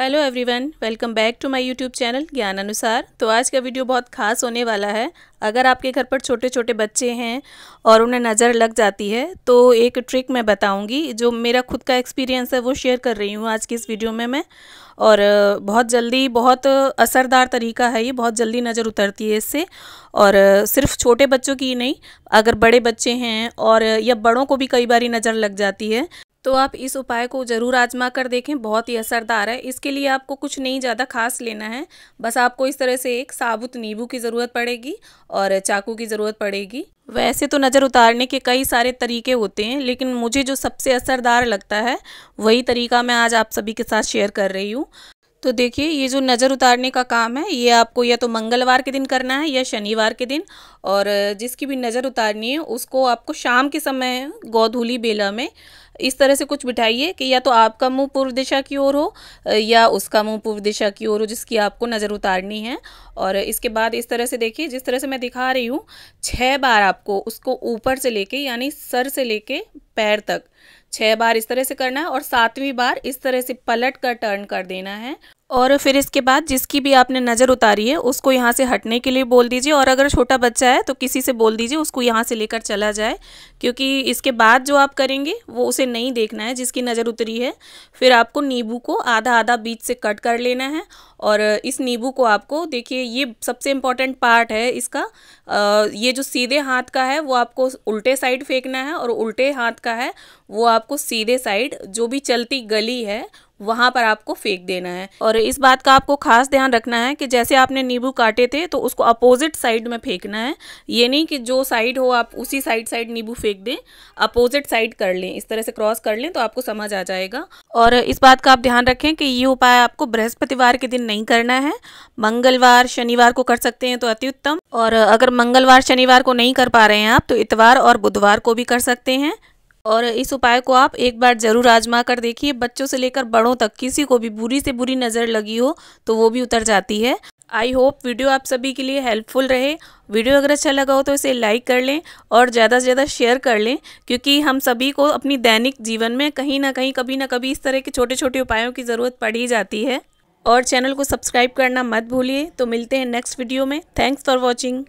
hello everyone welcome back to my YouTube channel ज्ञान अनुसार तो आज का वीडियो बहुत खास होने वाला है अगर आपके घर पर छोटे छोटे बच्चे हैं और उन्हें नज़र लग जाती है तो एक ट्रिक मैं बताऊंगी जो मेरा खुद का एक्सपीरियंस है वो शेयर कर रही हूँ आज की इस वीडियो में मैं और बहुत जल्दी बहुत असरदार तरीका है ये बहुत जल्दी नज़र उतरती है इससे और सिर्फ छोटे बच्चों की ही नहीं अगर बड़े बच्चे हैं और या बड़ों को भी कई बार नज़र लग जाती है तो आप इस उपाय को ज़रूर आजमा कर देखें बहुत ही असरदार है इसके लिए आपको कुछ नहीं ज़्यादा खास लेना है बस आपको इस तरह से एक साबुत नींबू की ज़रूरत पड़ेगी और चाकू की ज़रूरत पड़ेगी वैसे तो नज़र उतारने के कई सारे तरीके होते हैं लेकिन मुझे जो सबसे असरदार लगता है वही तरीका मैं आज आप सभी के साथ शेयर कर रही हूँ तो देखिए ये जो नज़र उतारने का काम है ये आपको या तो मंगलवार के दिन करना है या शनिवार के दिन और जिसकी भी नज़र उतारनी है उसको आपको शाम के समय गोधूली बेला में इस तरह से कुछ बिठाइए कि या तो आपका मुंह पूर्व दिशा की ओर हो या उसका मुंह पूर्व दिशा की ओर हो जिसकी आपको नज़र उतारनी है और इसके बाद इस तरह से देखिए जिस तरह से मैं दिखा रही हूँ छः बार आपको उसको ऊपर से लेके यानी सर से लेके पैर तक छः बार इस तरह से करना है और सातवीं बार इस तरह से पलट कर टर्न कर देना है और फिर इसके बाद जिसकी भी आपने नज़र उतारी है उसको यहाँ से हटने के लिए बोल दीजिए और अगर छोटा बच्चा है तो किसी से बोल दीजिए उसको यहाँ से लेकर चला जाए क्योंकि इसके बाद जो आप करेंगे वो उसे नहीं देखना है जिसकी नज़र उतरी है फिर आपको नींबू को आधा आधा बीच से कट कर लेना है और इस नींबू को आपको देखिए ये सबसे इम्पॉर्टेंट पार्ट है इसका आ, ये जो सीधे हाथ का है वो आपको उल्टे साइड फेंकना है और उल्टे हाथ का है वो आपको सीधे साइड जो भी चलती गली है वहां पर आपको फेंक देना है और इस बात का आपको खास ध्यान रखना है कि जैसे आपने नींबू काटे थे तो उसको अपोजिट साइड में फेंकना है ये नहीं कि जो साइड हो आप उसी साइड साइड नींबू फेंक दें अपोजिट साइड कर लें इस तरह से क्रॉस कर लें तो आपको समझ आ जाएगा और इस बात का आप ध्यान रखें कि ये उपाय आपको बृहस्पतिवार के दिन नहीं करना है मंगलवार शनिवार को कर सकते हैं तो अति उत्तम और अगर मंगलवार शनिवार को नहीं कर पा रहे हैं आप तो इतवार और बुधवार को भी कर सकते हैं और इस उपाय को आप एक बार ज़रूर आजमा कर देखिए बच्चों से लेकर बड़ों तक किसी को भी बुरी से बुरी नज़र लगी हो तो वो भी उतर जाती है आई होप वीडियो आप सभी के लिए हेल्पफुल रहे वीडियो अगर अच्छा लगा हो तो इसे लाइक कर लें और ज़्यादा से ज़्यादा शेयर कर लें क्योंकि हम सभी को अपनी दैनिक जीवन में कहीं ना कहीं कभी ना कभी इस तरह के छोटे छोटे उपायों की ज़रूरत पड़ ही जाती है और चैनल को सब्सक्राइब करना मत भूलिए तो मिलते हैं नेक्स्ट वीडियो में थैंक्स फॉर वॉचिंग